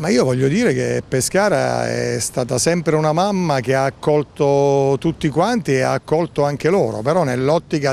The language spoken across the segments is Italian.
Ma io voglio dire che Pescara è stata sempre una mamma che ha accolto tutti quanti e ha accolto anche loro, però nell'ottica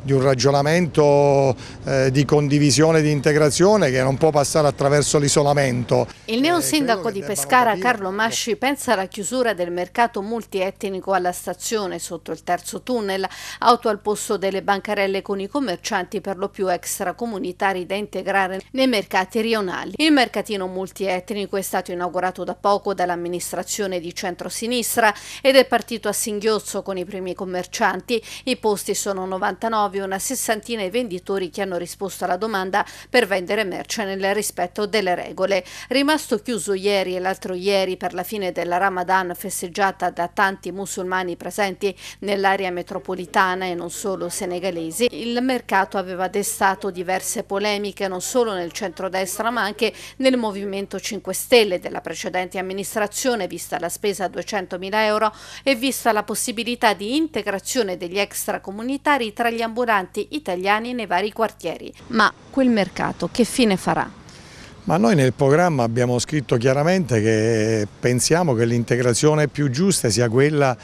di un ragionamento eh, di condivisione e di integrazione che non può passare attraverso l'isolamento. Il neosindaco eh, di Pescara capire... Carlo Masci pensa alla chiusura del mercato multietnico alla stazione sotto il terzo tunnel, auto al posto delle bancarelle con i commercianti per lo più extracomunitari da integrare nei mercati rionali. Il mercatino multietnico in è stato inaugurato da poco dall'amministrazione di centrosinistra ed è partito a singhiozzo con i primi commercianti. I posti sono 99, una sessantina i venditori che hanno risposto alla domanda per vendere merce nel rispetto delle regole. Rimasto chiuso ieri e l'altro ieri per la fine della Ramadan festeggiata da tanti musulmani presenti nell'area metropolitana e non solo senegalesi, il mercato aveva destato diverse polemiche non solo nel centrodestra ma anche nel Movimento 5 5 Stelle della precedente amministrazione, vista la spesa a 200.000 euro e vista la possibilità di integrazione degli extracomunitari tra gli ambulanti italiani nei vari quartieri. Ma quel mercato che fine farà? Ma noi nel programma abbiamo scritto chiaramente che pensiamo che l'integrazione più giusta sia quella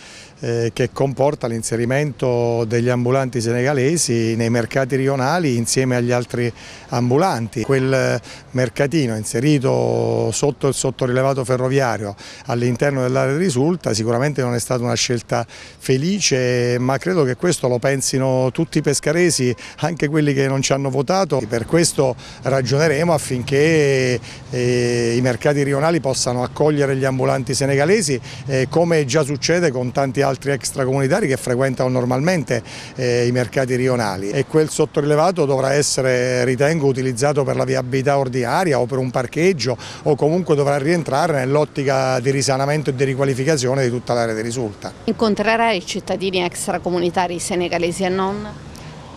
eh, che comporta l'inserimento degli ambulanti senegalesi nei mercati rionali insieme agli altri ambulanti. Quel mercatino inserito sotto il sottorilevato ferroviario all'interno dell'area risulta sicuramente non è stata una scelta felice ma credo che questo lo pensino tutti i pescaresi anche quelli che non ci hanno votato per questo ragioneremo affinché che eh, i mercati rionali possano accogliere gli ambulanti senegalesi eh, come già succede con tanti altri extracomunitari che frequentano normalmente eh, i mercati rionali e quel sottorilevato dovrà essere ritengo utilizzato per la viabilità ordinaria o per un parcheggio o comunque dovrà rientrare nell'ottica di risanamento e di riqualificazione di tutta l'area di risulta. Incontrerai i cittadini extracomunitari senegalesi e non?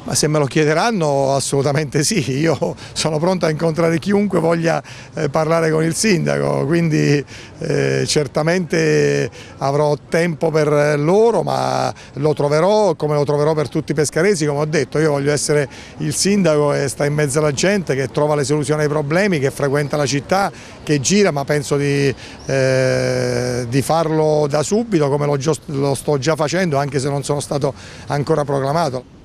Ma se me lo chiederanno assolutamente sì, io sono pronto a incontrare chiunque voglia eh, parlare con il sindaco, quindi eh, certamente avrò tempo per loro, ma lo troverò come lo troverò per tutti i pescaresi, come ho detto, io voglio essere il sindaco e sta in mezzo alla gente che trova le soluzioni ai problemi, che frequenta la città, che gira, ma penso di, eh, di farlo da subito come lo, lo sto già facendo anche se non sono stato ancora proclamato.